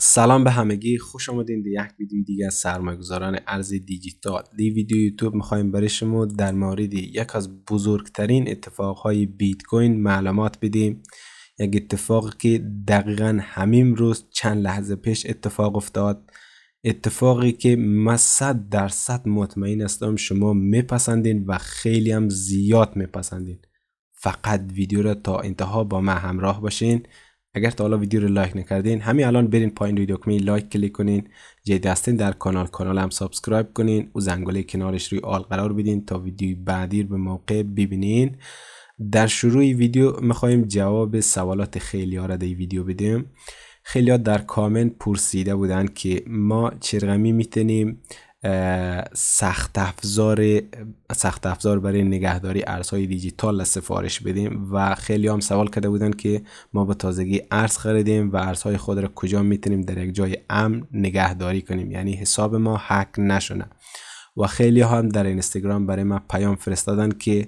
سلام به همگی خوش آمدین به یک ویدیو دیگه از سرمایه‌گذاران ارز دیجیتال دی ویدیو یوتیوب میخوایم برای شما در مورد یک از بزرگترین اتفاقهای بیت کوین معلومات بدیم یک اتفاقی که دقیقا همین روز چند لحظه پیش اتفاق افتاد اتفاقی که من صد درصد مطمئن استم شما میپسندین و خیلی هم زیاد میپسندین فقط ویدیو را تا انتها با من همراه باشین اگر تا حالا ویدیو رو لایک نکردین همین الان برین پایین روی دکمه لایک کلیک کنین جای دستین در کانال کانال هم سابسکرایب کنین و زنگوله کنارش روی آل قرار بدین تا ویدیو بعدی رو به موقع ببینین در شروع ویدیو میخوایم جواب سوالات خیلی ها را ویدیو بدیم خیلی در کامنت پرسیده بودن که ما چرغمی میتونیم سخت افزار سخت افزار برای نگهداری ارزهای دیجیتال سفارش بدیم و خیلی هم سوال کرده بودن که ما به تازگی ارز خریدیم و ارزهای خود را کجا میتونیم در یک جای امن نگهداری کنیم یعنی حساب ما حق نشونه و خیلی هم در اینستاگرام برای من پیام فرستادن که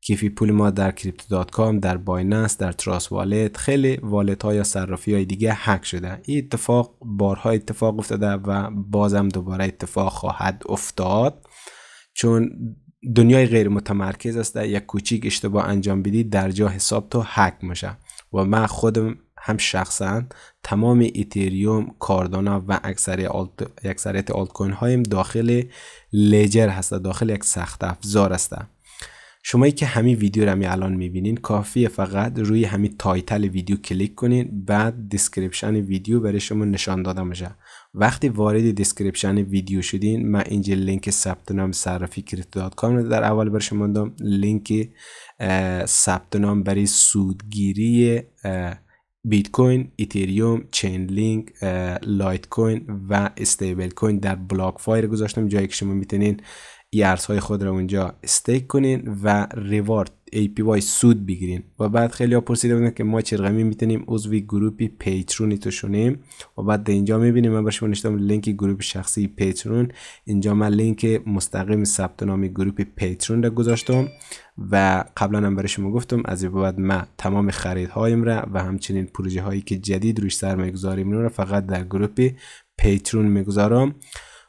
کیفی پول ما در کریپتو دات در بایننس در تراس والت خیلی والت ها یا صرافی های دیگه هک شده این اتفاق بارها اتفاق افتاده و بازم دوباره اتفاق خواهد افتاد چون دنیای غیر متمرکز است یک کوچیک اشتباه انجام بدی در جا حساب تو هک میشه و من خودم هم شخصا تمام ایتریوم کاردانا و اکثریت آلت کوین هایم داخل لجر هست، داخل یک سخت افزار هسته شمایی که همین ویدیو رو همین الان میبینین کافیه فقط روی همین تایتل ویدیو کلیک کنین بعد دیسکریپشن ویدیو برای شما نشان داده میشه وقتی وارد دیسکریپشن ویدیو شدین من اینجا لینک ثبت نام صرافی کریپتو رو در اول بر شما دادم لینک ثبت نام برای سودگیری بیت کوین، اتریوم، چین لینک، لایت کوین و استیبل کوین در بلاک فایر گذاشتم جایی که شما میتونین های خود رو اونجا استیک کنین و ریوارد وای سود بگیرین و بعد خیلی ها پرسیده بودن که ما چرغمی میتونیم عضو گروپی پیترونی تو و بعد در اینجا میبینیم من برشون نشتم لینک گروپ شخصی پیترون اینجا من لینک مستقیم ثبت نامی گروپ پیترون را گذاشتم و قبلا هم برای شما گفتم از این بعد من تمام خریدهایم را و همچنین پروژه هایی که جدید روش سرمایه رو فقط در گروپ پیترون میگذارم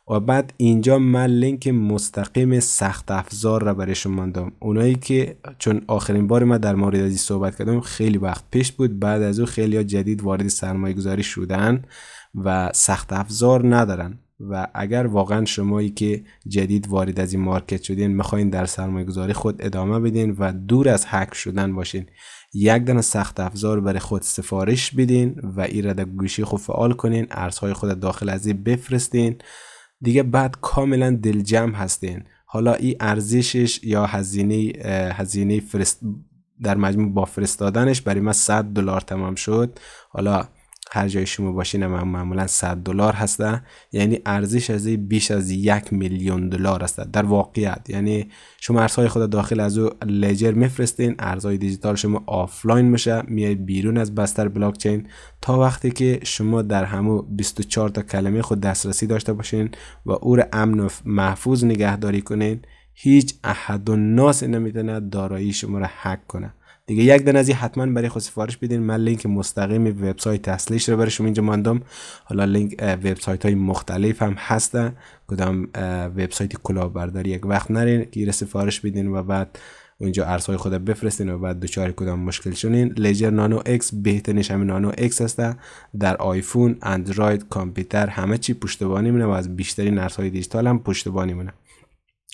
و بعد اینجا من لینک مستقیم سخت افزار را برای شما دادم اونایی که چون آخرین بار من در مورد از صحبت کردم خیلی وقت پیش بود بعد از او خیلی ها جدید وارد سرمایه گذاری شدن و سخت افزار ندارن و اگر واقعا شمایی که جدید وارد از این مارکت شدین میخواین در سرمایه گذاری خود ادامه بدین و دور از حک شدن باشین یک دن سخت افزار برای خود سفارش بدین و ایراد گوشی خود فعال کنین ارزهای خود داخل از این بفرستین دیگه بعد کاملا دلجمع هستین حالا این ارزشش یا هزینه هزینه فرست در مجموع با فرستادنش برای من 100 دلار تمام شد حالا هر جای شما باشین هم معمولا 100 دلار هسته یعنی ارزش از بیش از یک میلیون دلار هسته در واقعیت یعنی شما ارزهای خود داخل از او لجر میفرستین ارزهای دیجیتال شما آفلاین میشه میاد بیرون از بستر بلاک چین تا وقتی که شما در همو 24 تا کلمه خود دسترسی داشته باشین و او را امن و محفوظ نگهداری کنین هیچ احد و ناس نمیتونه دارایی شما رو حک کنه دیگه یک دن از این حتما برای خود سفارش بدین من لینک مستقیم وبسایت اصلیش رو برای شما اینجا ماندم حالا لینک وبسایت های مختلف هم هستن کدام وبسایت کلاهبرداری یک وقت نرین گیر سفارش بدین و بعد اونجا ارزهای خود بفرستین و بعد دوچاری کدام مشکل شونین لجر نانو اکس بهترینش همین نانو اکس هسته در آیفون اندروید کامپیوتر همه چی پشتبانی مونه و از بیشترین ارزهای دیجیتال هم پشتبانی مونه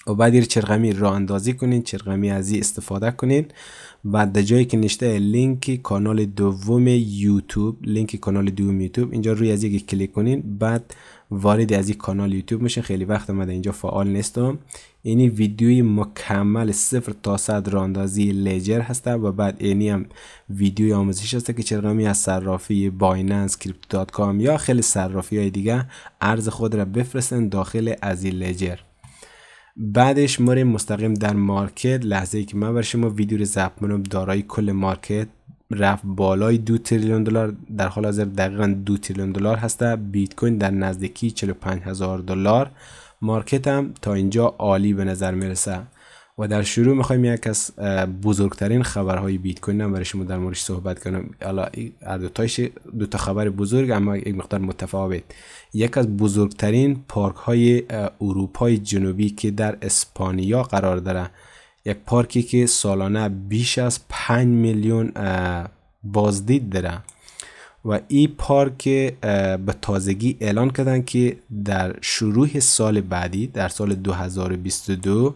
و بعد این چرغمی را اندازی کنین چرغمی از این استفاده کنین و در جایی که نشته لینک کانال دوم یوتیوب لینک کانال دوم یوتیوب اینجا روی از یک کلیک کنین بعد وارد از این کانال یوتیوب میشه، خیلی وقت اومده اینجا فعال نیستم اینی ویدیوی مکمل صفر تا صد راندازی لیجر هسته و بعد اینی هم ویدیوی آموزش هسته که چرغمی از صرافی بایننس کریپتو یا خیلی صرافی های دیگه ارز خود را بفرستن داخل از این بعدش مریم مستقیم در مارکت لحظه ای که من بر شما ویدیو رو ضبط میکنم دارایی کل مارکت رفت بالای دو تریلیون دلار در حال حاضر دقیقا دو تریلیون دلار هسته بیت کوین در نزدیکی 45 هزار دلار مارکت هم تا اینجا عالی به نظر میرسه و در شروع میخوایم یک از بزرگترین خبرهای بیت کوین هم برای شما در موردش صحبت کنم حالا دو دو تا خبر بزرگ اما یک مقدار متفاوت یک از بزرگترین پارک های اروپای جنوبی که در اسپانیا قرار داره یک پارکی که سالانه بیش از 5 میلیون بازدید داره و این پارک به تازگی اعلان کردن که در شروع سال بعدی در سال 2022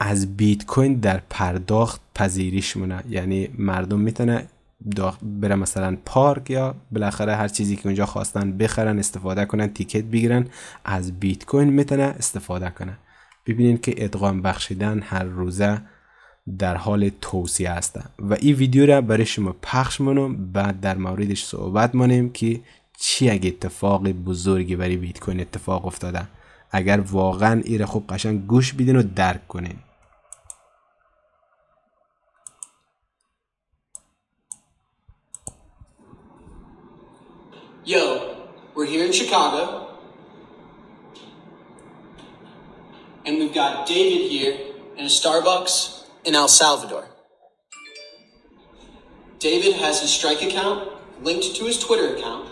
از بیت کوین در پرداخت پذیریش مونه یعنی مردم میتونه بره مثلا پارک یا بالاخره هر چیزی که اونجا خواستن بخرن استفاده کنن تیکت بگیرن از بیت کوین میتونه استفاده کنه ببینین که ادغام بخشیدن هر روزه در حال توصیه هسته و این ویدیو را برای شما پخش مونم بعد در موردش صحبت مانیم که چی اگه اتفاق بزرگی برای بیت کوین اتفاق افتاده اگر واقعا ایره خوب قشنگ گوش بیدین و درک کنین Yo, we're here in Chicago. And we've got David here in a Starbucks in El Salvador. David has his Strike account linked to his Twitter account,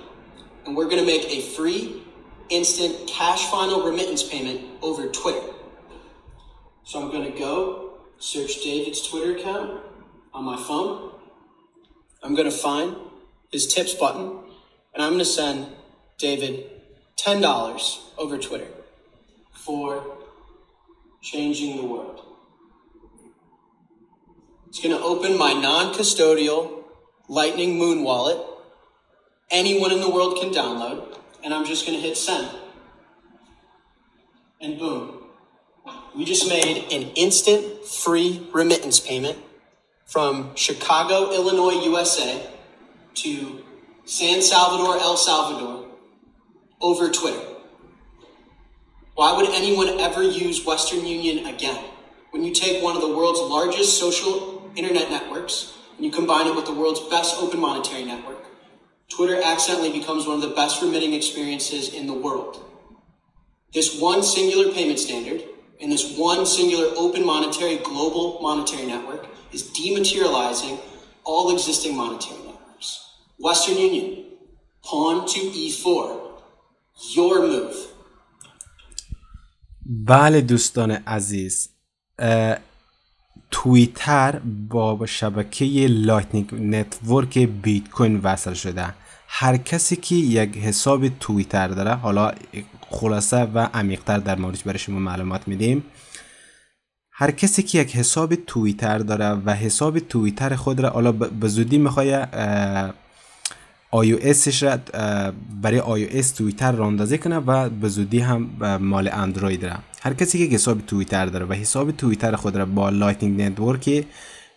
and we're going to make a free instant cash final remittance payment over Twitter. So I'm going to go search David's Twitter account on my phone. I'm going to find his tips button and I'm going to send David $10 over Twitter for changing the world. It's going to open my non custodial Lightning Moon wallet. Anyone in the world can download and I'm just going to hit send. And boom, we just made an instant free remittance payment from Chicago, Illinois, USA to San Salvador, El Salvador over Twitter. Why would anyone ever use Western Union again? When you take one of the world's largest social internet networks and you combine it with the world's best open monetary network, Twitter accidentally becomes one of the best remitting experiences in the world. This one singular payment standard and this one singular open monetary global monetary network is dematerializing all existing monetary networks. Western Union, pawn to e4, your move. بله دوستان عزیز توییتر با شبکه لایتنینگ نتورک بیت کوین وصل شده هر کسی که یک حساب توییتر داره حالا خلاصه و عمیقتر در موردش برای شما معلومات میدیم هر کسی که یک حساب توییتر داره و حساب توییتر خود را حالا به زودی میخواد او را برای تویتر توییتر اندازه کنه و به زودی هم مال اندروید را هر کسی که حساب تویتر داره و حساب تویتر خود را با لایتنینگ نتورک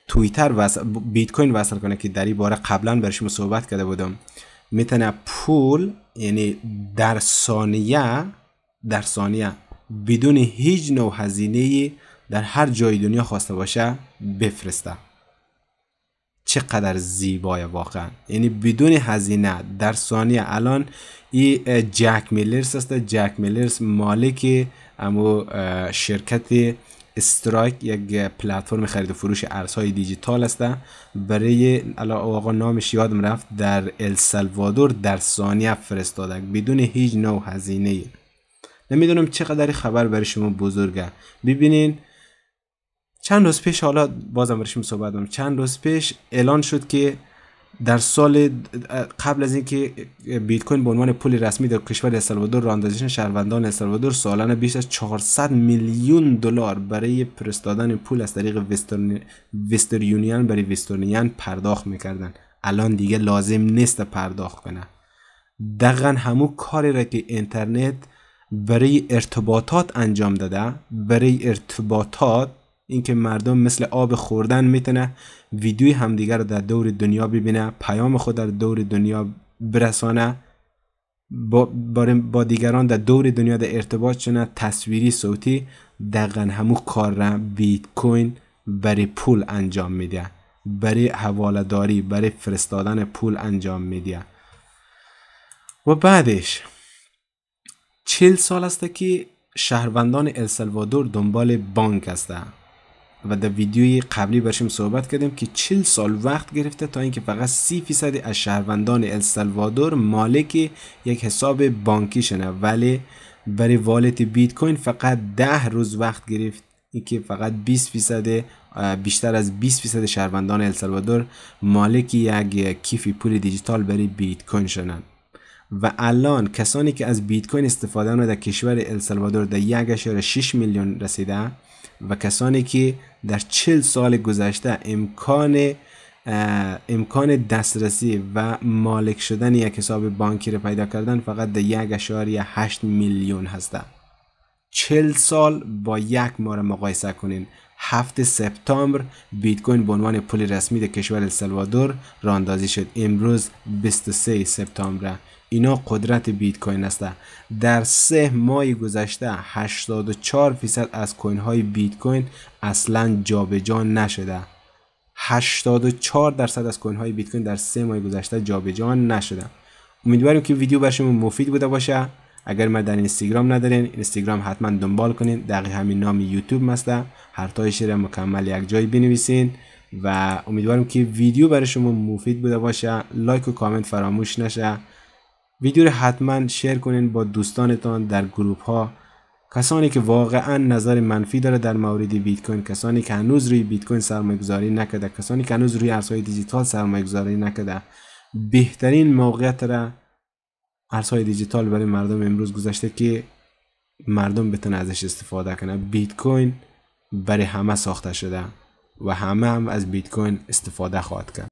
توییتر بیت کوین وصل کنه که در این باره قبلا برش صحبت کرده بودم میتونه پول یعنی در ثانیه در ثانیه بدون هیچ نوع هزینه در هر جای دنیا خواسته باشه بفرسته چقدر زیبای واقعا یعنی بدون هزینه در ثانیه الان این جک میلرز است جک میلرز مالک امو شرکت استرایک یک پلتفرم خرید و فروش ارزهای دیجیتال است برای آقا نامش یادم رفت در السلوادور در ثانیه فرستاده بدون هیچ نوع هزینه نمیدونم چقدر خبر برای شما بزرگه ببینین چند روز پیش حالا بازم برشیم صحبت دارم چند روز پیش اعلان شد که در سال قبل از اینکه بیت کوین به عنوان پول رسمی در کشور السالوادور راندازیش شهروندان السالوادور سالانه بیش از 400 میلیون دلار برای پرستادن پول از طریق وسترن وستر یونین برای وسترنیان پرداخت میکردن الان دیگه لازم نیست پرداخت کنه دقیقا همو کاری را که اینترنت برای ارتباطات انجام داده برای ارتباطات اینکه مردم مثل آب خوردن میتونه ویدیوی همدیگر رو در دور دنیا ببینه پیام خود در دور دنیا برسانه با, با دیگران در دور دنیا در ارتباط شونه تصویری صوتی دقیقا همو کار را بیت کوین برای پول انجام میده برای حوالداری برای فرستادن پول انجام میده و بعدش چل سال است که شهروندان السلوادور دنبال بانک هستند و در ویدیوی قبلی برشم صحبت کردیم که 40 سال وقت گرفته تا اینکه فقط 30 فیصد از شهروندان السلوادور مالک یک حساب بانکی شنه ولی برای والت بیت کوین فقط 10 روز وقت گرفت اینکه فقط 20 فیصد بیشتر از 20 فیصد شهروندان السلوادور مالک یک کیف پول دیجیتال برای بیت کوین شدند و الان کسانی که از بیت کوین استفاده رو در کشور السالوادور در 1.6 میلیون رسیده و کسانی که در 40 سال گذشته امکان امکان دسترسی و مالک شدن یک حساب بانکی را پیدا کردن فقط در 1.8 میلیون هسته 40 سال با یک ما مقایسه کنین 7 سپتامبر بیت کوین به عنوان پول رسمی در کشور السلوادور راندازی شد امروز 23 سپتامبر اینا قدرت بیت کوین است در سه ماه گذشته 84 فیصد از کوین های بیت کوین اصلا جابجا نشده 84 درصد از کوین های بیت کوین در سه ماه گذشته جابجا نشده امیدواریم که ویدیو برای شما مفید بوده باشه اگر ما در اینستاگرام ندارین اینستاگرام حتما دنبال کنین دقیق همین نام یوتیوب هستم هر تای مکمل یک جای بنویسین و امیدوارم که ویدیو برای شما مفید بوده باشه لایک و کامنت فراموش نشه ویدیو رو حتما شیر کنین با دوستانتان در گروپ ها کسانی که واقعا نظر منفی داره در مورد بیت کوین کسانی که هنوز روی بیت کوین سرمایه‌گذاری نکرده کسانی که هنوز روی ارزهای دیجیتال سرمایه‌گذاری نکرده بهترین موقعیت را ارزهای دیجیتال برای مردم امروز گذاشته که مردم بتونه ازش استفاده کنه بیت کوین برای همه ساخته شده و همه هم از بیت کوین استفاده خواهد کرد